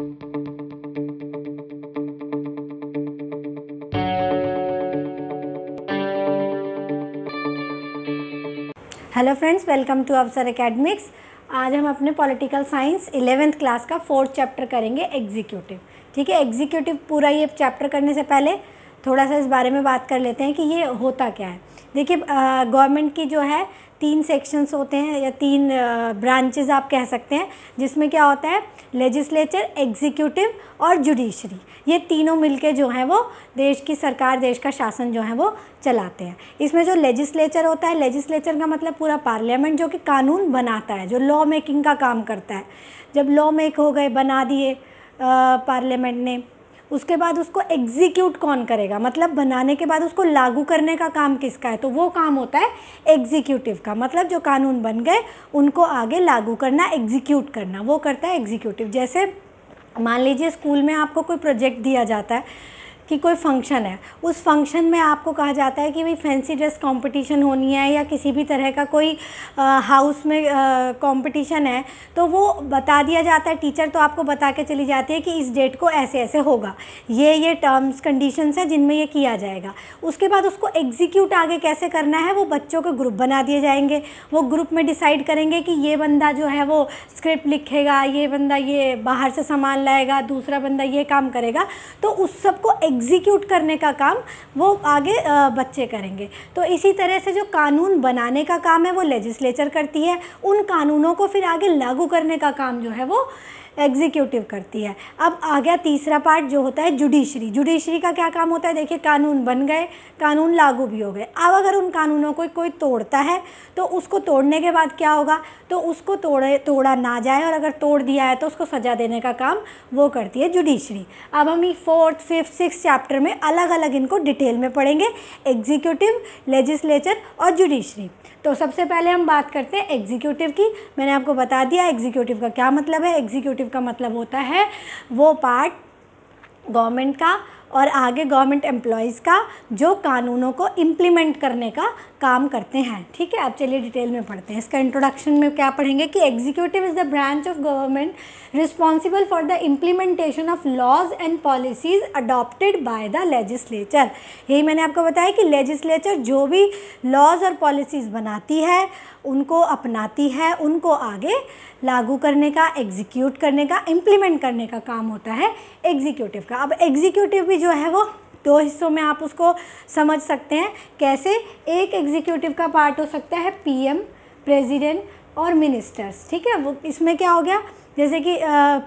hello friends welcome to Avsar academics आज हम अपने पॉलिटिकल साइंस इलेवेंथ क्लास का फोर्थ चैप्टर करेंगे एग्जीक्यूटिव ठीक है एग्जीक्यूटिव पूरा ये चैप्टर करने से पहले थोड़ा सा इस बारे में बात कर लेते हैं कि ये होता क्या है देखिए गवर्नमेंट की जो है तीन सेक्शंस होते हैं या तीन ब्रांचेस आप कह सकते हैं जिसमें क्या होता है लेजिस्लेचर एग्जीक्यूटिव और जुडिशरी ये तीनों मिलके जो हैं वो देश की सरकार देश का शासन जो है वो चलाते हैं इसमें जो लेजिस्लेचर होता है लेजिस्लेचर का मतलब पूरा पार्लियामेंट जो कि कानून बनाता है जो लॉ मेकिंग का काम करता है जब लॉ मेक हो गए बना दिए पार्लियामेंट ने उसके बाद उसको एग्जीक्यूट कौन करेगा मतलब बनाने के बाद उसको लागू करने का काम किसका है तो वो काम होता है एग्जीक्यूटिव का मतलब जो कानून बन गए उनको आगे लागू करना एग्जीक्यूट करना वो करता है एग्जीक्यूटिव जैसे मान लीजिए स्कूल में आपको कोई प्रोजेक्ट दिया जाता है कि कोई फंक्शन है उस फंक्शन में आपको कहा जाता है कि भाई फैंसी ड्रेस कंपटीशन होनी है या किसी भी तरह का कोई हाउस में कंपटीशन है तो वो बता दिया जाता है टीचर तो आपको बता के चली जाती है कि इस डेट को ऐसे ऐसे होगा ये ये टर्म्स कंडीशंस हैं जिनमें ये किया जाएगा उसके बाद उसको एग्जीक्यूट आगे कैसे करना है वो बच्चों के ग्रुप बना दिए जाएंगे वो ग्रुप में डिसाइड करेंगे कि ये बंदा जो है वो स्क्रिप्ट लिखेगा ये बंदा ये बाहर से सामान लाएगा दूसरा बंदा ये काम करेगा तो उस सबको एग्जीक्यूट एग्जीक्यूट करने का काम वो आगे बच्चे करेंगे तो इसी तरह से जो कानून बनाने का काम है वो लेजिस्लेचर करती है उन कानूनों को फिर आगे लागू करने का काम जो है वो एग्जीक्यूटिव करती है अब आ गया तीसरा पार्ट जो होता है जुडिशरी जुडिशरी का क्या काम होता है देखिए कानून बन गए कानून लागू भी हो गए अब अगर उन कानूनों को कोई तोड़ता है तो उसको तोड़ने के बाद क्या होगा तो उसको तोड़े तोड़ा ना जाए और अगर तोड़ दिया है तो उसको सज़ा देने का काम वो करती है जुडिशरी अब हम फोर्थ फिफ्थ सिक्स चैप्टर में अलग अलग इनको डिटेल में पढ़ेंगे एग्जीक्यूटिव लेजिस्लेचर और जुडिशरी तो सबसे पहले हम बात करते हैं एग्जीक्यूटिव की मैंने आपको बता दिया एग्जीक्यूटिव का क्या मतलब है एग्जीक्यूटिव का मतलब होता है वो पार्ट गवर्नमेंट का और आगे गवर्नमेंट एम्प्लॉयज़ का जो कानूनों को इम्प्लीमेंट करने का काम करते हैं ठीक है आप चलिए डिटेल में पढ़ते हैं इसका इंट्रोडक्शन में क्या पढ़ेंगे कि executive is the branch of government responsible for the implementation of laws and policies adopted by the legislature यही मैंने आपको बताया कि लेजिस्लेचर जो भी लॉज और पॉलिसीज़ बनाती है उनको अपनाती है उनको आगे लागू करने का एग्जीक्यूट करने का इम्प्लीमेंट करने का काम होता है एग्जीक्यूटिव का अब एग्जीक्यूटिव भी जो है वो दो हिस्सों में आप उसको समझ सकते हैं कैसे एक एग्जीक्यूटिव का पार्ट हो सकता है पीएम प्रेसिडेंट और मिनिस्टर्स ठीक है वो इसमें क्या हो गया जैसे कि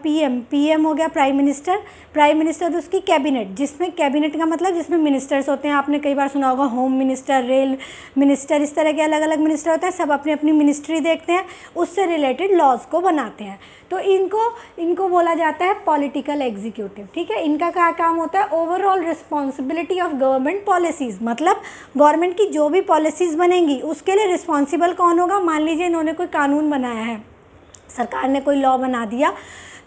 पीएम पीएम हो गया प्राइम मिनिस्टर प्राइम मिनिस्टर तो उसकी कैबिनेट जिसमें कैबिनेट का मतलब जिसमें मिनिस्टर्स होते हैं आपने कई बार सुना होगा होम मिनिस्टर रेल मिनिस्टर इस तरह के अलग अलग मिनिस्टर होते हैं सब अपनी अपनी मिनिस्ट्री देखते हैं उससे रिलेटेड लॉज को बनाते हैं तो इनको इनको बोला जाता है पॉलिटिकल एग्जीक्यूटिव ठीक है इनका क्या काम होता है overall responsibility of government policies मतलब गवर्नमेंट की जो भी पॉलिसीज़ बनेंगी उसके लिए रिस्पॉन्सिबल कौन होगा मान लीजिए इन्होंने कोई कानून बनाया है सरकार ने कोई लॉ बना दिया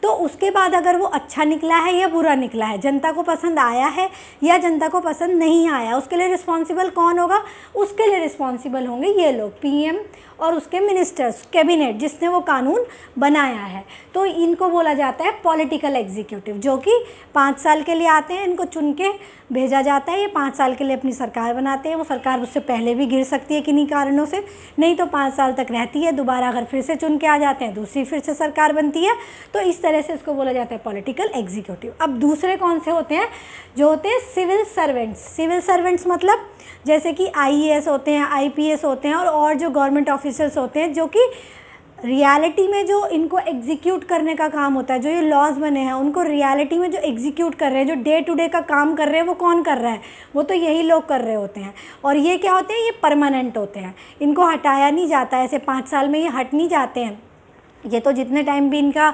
तो उसके बाद अगर वो अच्छा निकला है या बुरा निकला है जनता को पसंद आया है या जनता को पसंद नहीं आया उसके लिए रिस्पॉन्सिबल कौन होगा उसके लिए रिस्पॉन्सिबल होंगे ये लोग पीएम और उसके मिनिस्टर्स कैबिनेट जिसने वो कानून बनाया है तो इनको बोला जाता है पॉलिटिकल एग्जीक्यूटिव जो कि पाँच साल के लिए आते हैं इनको चुन के भेजा जाता है ये पाँच साल के लिए अपनी सरकार बनाते हैं वो सरकार उससे पहले भी गिर सकती है किन्हीं कारणों से नहीं तो पाँच साल तक रहती है दोबारा अगर फिर से चुन के आ जाते हैं दूसरी फिर से सरकार बनती है तो इस तरह से इसको बोला जाता है पॉलिटिकल एग्जीक्यूटिव अब दूसरे कौन से होते हैं जो होते हैं सिविल सर्वेंट्स सिविल सर्वेंट्स मतलब जैसे कि आई होते हैं आई होते हैं और, और जो गवर्नमेंट ऑफिसर्स होते हैं जो कि रियलिटी में जो इनको एग्जीक्यूट करने का काम होता है जो ये लॉज बने हैं उनको रियलिटी में जो एग्जीक्यूट कर रहे हैं जो डे टू डे का काम कर रहे हैं वो कौन कर रहा है वो तो यही लोग कर रहे होते हैं और ये क्या होते हैं ये परमानेंट होते हैं इनको हटाया नहीं जाता ऐसे पाँच साल में ये हट नहीं जाते हैं ये तो जितने टाइम भी इनका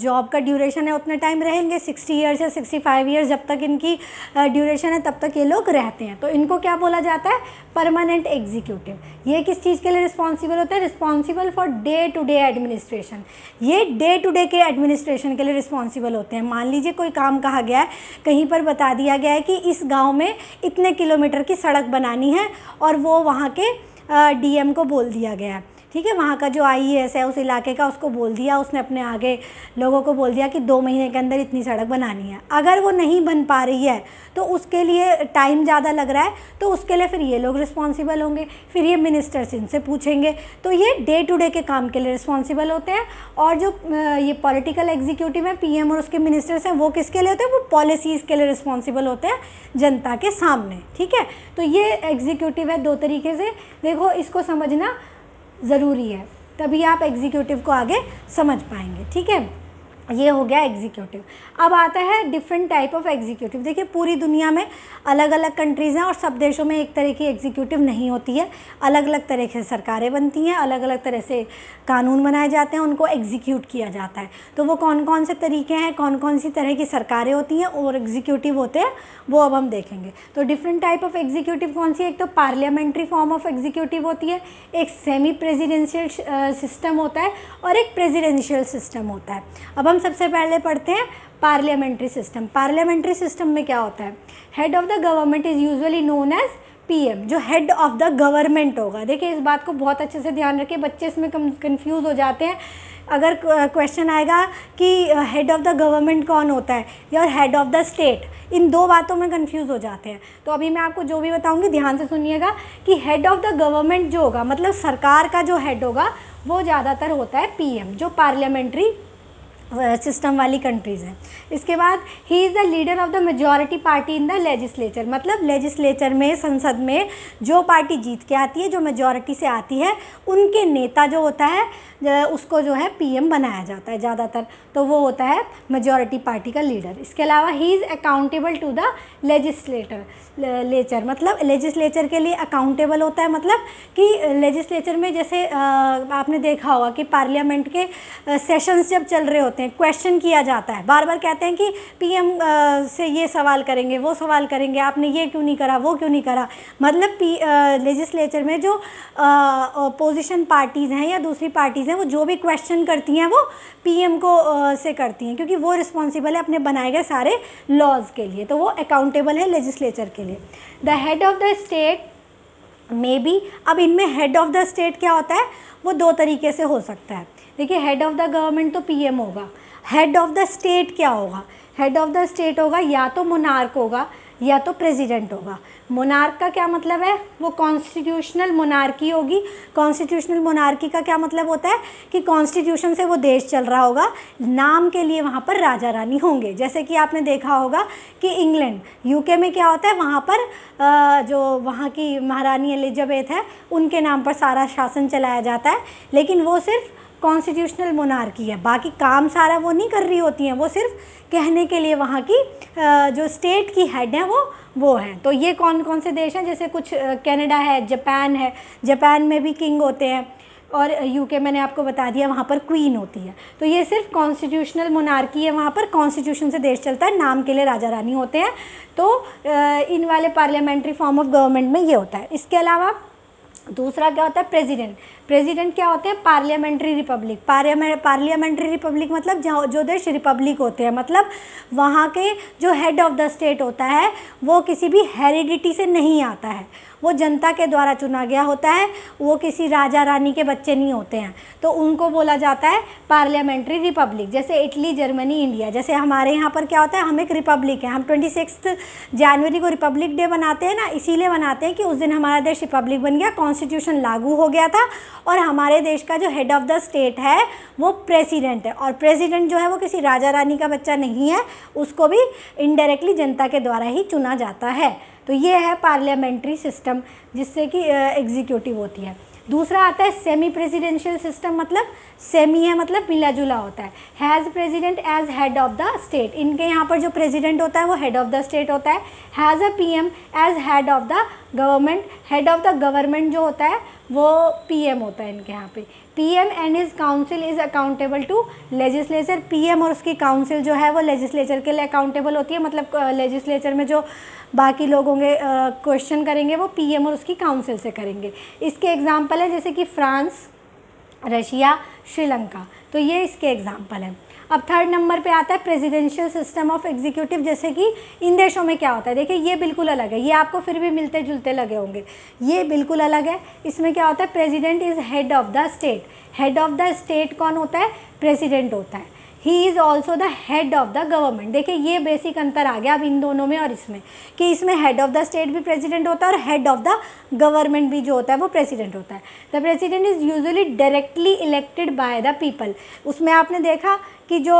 जॉब का ड्यूरेशन है उतने टाइम रहेंगे सिक्सटी ईयर्स या सिक्सटी फाइव ईयर्स जब तक इनकी ड्यूरेशन है तब तक ये लोग रहते हैं तो इनको क्या बोला जाता है परमानेंट एग्जीक्यूटिव ये किस चीज़ के लिए रिस्पॉन्सिबल होते हैं responsible for day to day administration ये डे टू डे के एडमिनिस्ट्रेशन के लिए रिस्पॉन्सिबल होते हैं मान लीजिए कोई काम कहा गया है कहीं पर बता दिया गया है कि इस गाँव में इतने किलोमीटर की सड़क बनानी है और वो वहाँ के डी को बोल दिया गया है ठीक है वहाँ का जो आई e है उस इलाके का उसको बोल दिया उसने अपने आगे लोगों को बोल दिया कि दो महीने के अंदर इतनी सड़क बनानी है अगर वो नहीं बन पा रही है तो उसके लिए टाइम ज़्यादा लग रहा है तो उसके लिए फिर ये लोग रिस्पॉन्सिबल होंगे फिर ये मिनिस्टर्स इनसे पूछेंगे तो ये डे टू डे के काम के लिए रिस्पॉन्सिबल होते हैं और जो ये पॉलिटिकल एग्जीक्यूटिव है पीएम और उसके मिनिस्टर्स हैं वो किसके लिए होते हैं वो पॉलिसीज़ के लिए रिस्पॉन्सिबल होते हैं जनता के सामने ठीक है तो ये एग्जीक्यूटिव है दो तरीके से देखो इसको समझना ज़रूरी है तभी आप एग्जीक्यूटिव को आगे समझ पाएंगे ठीक है ये हो गया एग्जीक्यूटिव अब आता है डिफरेंट टाइप ऑफ एग्जीक्यूटिव देखिए पूरी दुनिया में अलग अलग कंट्रीज़ हैं और सब देशों में एक तरह की एग्जीक्यूटिव नहीं होती है अलग अलग तरह से सरकारें बनती हैं अलग अलग तरह से कानून बनाए जाते हैं उनको एग्जीक्यूट किया जाता है तो वो कौन कौन से तरीके हैं कौन कौन सी तरह की सरकारें होती हैं और एग्जीक्यूटिव होते हैं वो अब हम देखेंगे तो डिफरेंट टाइप ऑफ एग्जीक्यूटिव कौन सी एक तो पार्लियामेंट्री फॉर्म ऑफ एग्जीक्यूटिव होती है एक सेमी प्रेजिडेंशियल सिस्टम होता है और एक प्रेजिडेंशियल सिस्टम होता है अब हम सबसे पहले पढ़ते हैं पार्लियामेंट्री सिस्टम पार्लियामेंट्री सिस्टम में क्या होता है head of the government is usually known as PM जो हेड ऑफ द गवर्नमेंट होगा देखिए इस बात को बहुत अच्छे से ध्यान रखिए बच्चे इसमें कंफ्यूज हो जाते हैं अगर क्वेश्चन आएगा कि हेड ऑफ़ द गवर्नमेंट कौन होता है या हेड ऑफ़ द स्टेट इन दो बातों में कंफ्यूज हो जाते हैं तो अभी मैं आपको जो भी बताऊंगी ध्यान से सुनिएगा कि हेड ऑफ़ द गवर्नमेंट जो होगा मतलब सरकार का जो हेड होगा वो ज़्यादातर होता है पीएम जो पार्लियामेंट्री सिस्टम वाली कंट्रीज़ हैं इसके बाद he is the leader of the majority party in the legislature मतलब लेजिस्लेचर में संसद में जो पार्टी जीत के आती है जो मेजॉरिटी से आती है उनके नेता जो होता है उसको जो है पीएम बनाया जाता है ज़्यादातर तो वो होता है मेजॉरिटी पार्टी का लीडर इसके अलावा he is accountable to the legislature मतलब लेजिस्लेचर के लिए अकाउंटेबल होता है मतलब कि लेजिस्लेचर में जैसे आपने देखा होगा कि पार्लियामेंट के सेशंस जब चल रहे होते हैं हैं क्वेश्चन किया जाता है बार बार कहते हैं कि पीएम से ये सवाल करेंगे वो सवाल करेंगे आपने ये क्यों नहीं करा वो क्यों नहीं करा मतलब पी लेजिस्लेचर में जो अपोजिशन पार्टीज़ हैं या दूसरी पार्टीज़ हैं वो जो भी क्वेश्चन करती हैं वो पीएम को आ, से करती हैं क्योंकि वो रिस्पॉन्सिबल है अपने बनाए गए सारे लॉज के लिए तो वो अकाउंटेबल है लेजिस्लेचर के लिए the head of the state may be अब इनमें हेड ऑफ़ द स्टेट क्या होता है वो दो तरीके से हो सकता है देखिए हेड ऑफ़ द गवर्नमेंट तो पीएम होगा हेड ऑफ़ द स्टेट क्या होगा हेड ऑफ़ द स्टेट होगा या तो मुनार्क होगा या तो प्रेसिडेंट होगा मोनार्क का क्या मतलब है वो कॉन्स्टिट्यूशनल मोनार्की होगी कॉन्स्टिट्यूशनल मोनार्की का क्या मतलब होता है कि कॉन्स्टिट्यूशन से वो देश चल रहा होगा नाम के लिए वहाँ पर राजा रानी होंगे जैसे कि आपने देखा होगा कि इंग्लैंड यूके में क्या होता है वहाँ पर जो वहाँ की महारानी एलिजाबेथ है उनके नाम पर सारा शासन चलाया जाता है लेकिन वो सिर्फ कॉन्स्टिट्यूशनल मोनार्की है बाकी काम सारा वो नहीं कर रही होती हैं वो सिर्फ कहने के लिए वहाँ की जो स्टेट की हेड है वो वो हैं तो ये कौन कौन से देश हैं जैसे कुछ कनाडा है जापान है जापान में भी किंग होते हैं और यूके मैंने आपको बता दिया वहाँ पर क्वीन होती है तो ये सिर्फ कॉन्स्टिट्यूशनल मोनार्की है वहाँ पर कॉन्स्टिट्यूशन से देश चलता है नाम के लिए राजा रानी होते हैं तो इन वाले पार्लियामेंट्री फॉर्म ऑफ गवर्नमेंट में ये होता है इसके अलावा दूसरा क्या होता है प्रेसिडेंट प्रेसिडेंट क्या होते हैं पार्लियामेंट्री रिपब्लिक पार्लियामेंट्री रिपब्लिक मतलब जो जो देश रिपब्लिक होते हैं मतलब वहाँ के जो हेड ऑफ द स्टेट होता है वो किसी भी हेरिडिटी से नहीं आता है वो जनता के द्वारा चुना गया होता है वो किसी राजा रानी के बच्चे नहीं होते हैं तो उनको बोला जाता है पार्लियामेंट्री रिपब्लिक जैसे इटली जर्मनी इंडिया जैसे हमारे यहाँ पर क्या होता है हम एक रिपब्लिक है हम ट्वेंटी जनवरी को रिपब्लिक डे मनाते हैं ना इसीलिए मनाते हैं कि उस दिन हमारा देश रिपब्लिक बन गया कॉन्स्टिट्यूशन लागू हो गया था और हमारे देश का जो हेड ऑफ़ द स्टेट है वो प्रेसिडेंट है और प्रेसिडेंट जो है वो किसी राजा रानी का बच्चा नहीं है उसको भी इनडायरेक्टली जनता के द्वारा ही चुना जाता है तो ये है पार्लियामेंट्री सिस्टम जिससे कि एग्जीक्यूटिव होती है दूसरा आता है सेमी प्रेसिडेंशियल सिस्टम मतलब सेमी है मतलब मिला जुला होता है has president as head of the state इनके यहाँ पर जो प्रेजिडेंट होता है वो हेड ऑफ़ द स्टेट होता है has a P M as head of the government head of the government जो होता है वो पी एम होता है इनके यहाँ पे M and his council is accountable to legislature M और उसकी काउंसिल जो है वो लेजिस्लेचर के लिए अकाउंटेबल होती है मतलब लेजिस्लेचर में जो बाकी लोग होंगे क्वेश्चन करेंगे वो पी एम और उसकी काउंसिल से करेंगे इसके एग्जाम्पल है जैसे कि फ्रांस रशिया श्रीलंका तो ये इसके एग्जाम्पल हैं अब थर्ड नंबर पे आता है प्रेसिडेंशियल सिस्टम ऑफ एग्जीक्यूटिव जैसे कि इन देशों में क्या होता है देखिए ये बिल्कुल अलग है ये आपको फिर भी मिलते जुलते लगे होंगे ये बिल्कुल अलग है इसमें क्या होता है president is head of the state head of the state कौन होता है प्रेसिडेंट होता है he is also the head of the government देखिए ये बेसिक अंतर आ गया अब इन दोनों में और इसमें कि इसमें हेड ऑफ़ द स्टेट भी प्रेसिडेंट होता है और हेड ऑफ़ द गवर्नमेंट भी जो होता है वो प्रेसिडेंट होता है the president is usually directly elected by the people उसमें आपने देखा कि जो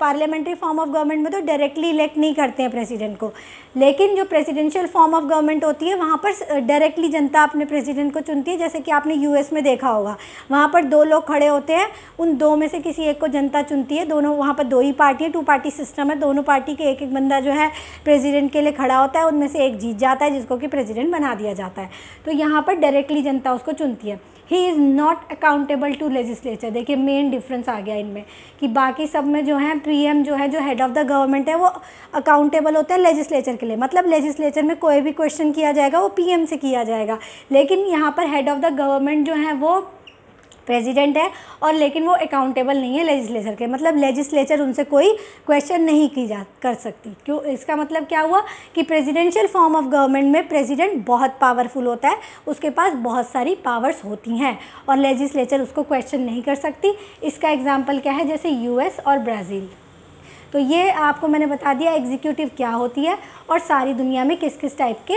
पार्लियामेंट्री फॉर्म ऑफ गवर्नमेंट में तो डायरेक्टली इलेक्ट नहीं करते हैं प्रेसिडेंट को लेकिन जो प्रेसिडेंशियल फॉर्म ऑफ गवर्नमेंट होती है वहाँ पर डायरेक्टली जनता अपने प्रेसिडेंट को चुनती है जैसे कि आपने यूएस में देखा होगा वहाँ पर दो लोग खड़े होते हैं उन दो में से किसी एक को जनता चुनती है दोनों वहाँ पर दो ही पार्टी है टू पार्टी सिस्टम है दोनों पार्टी के एक एक बंदा जो है प्रेजिडेंट के लिए खड़ा होता है उनमें से एक जीत जाता है जिसको कि प्रेजिडेंट बना दिया जाता है तो यहाँ पर डायरेक्टली जनता उसको चुनती है he is not accountable to legislature देखिए मेन डिफरेंस आ गया इनमें कि बाकी सब में जो है पी जो है जो हेड ऑफ़ द गवर्नमेंट है वो अकाउंटेबल होता है लेजिस्लेचर के लिए मतलब लेजिस्लेचर में कोई भी क्वेश्चन किया जाएगा वो पीएम से किया जाएगा लेकिन यहाँ पर हेड ऑफ़ द गवर्नमेंट जो है वो प्रेसिडेंट है और लेकिन वो अकाउंटेबल नहीं है लेजिस्लेचर के मतलब लेजिस्लेचर उनसे कोई क्वेश्चन नहीं की जा कर सकती क्यों इसका मतलब क्या हुआ कि प्रेसिडेंशियल फॉर्म ऑफ गवर्नमेंट में प्रेसिडेंट बहुत पावरफुल होता है उसके पास बहुत सारी पावर्स होती हैं और लेजिस्लेचर उसको क्वेश्चन नहीं कर सकती इसका एग्जाम्पल क्या है जैसे यूएस और ब्राज़ील तो ये आपको मैंने बता दिया एग्जीक्यूटिव क्या होती है और सारी दुनिया में किस किस टाइप के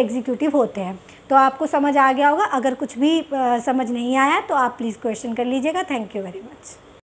एग्जीक्यूटिव होते हैं तो आपको समझ आ गया होगा अगर कुछ भी आ, समझ नहीं आया तो आप प्लीज़ क्वेश्चन कर लीजिएगा थैंक यू वेरी मच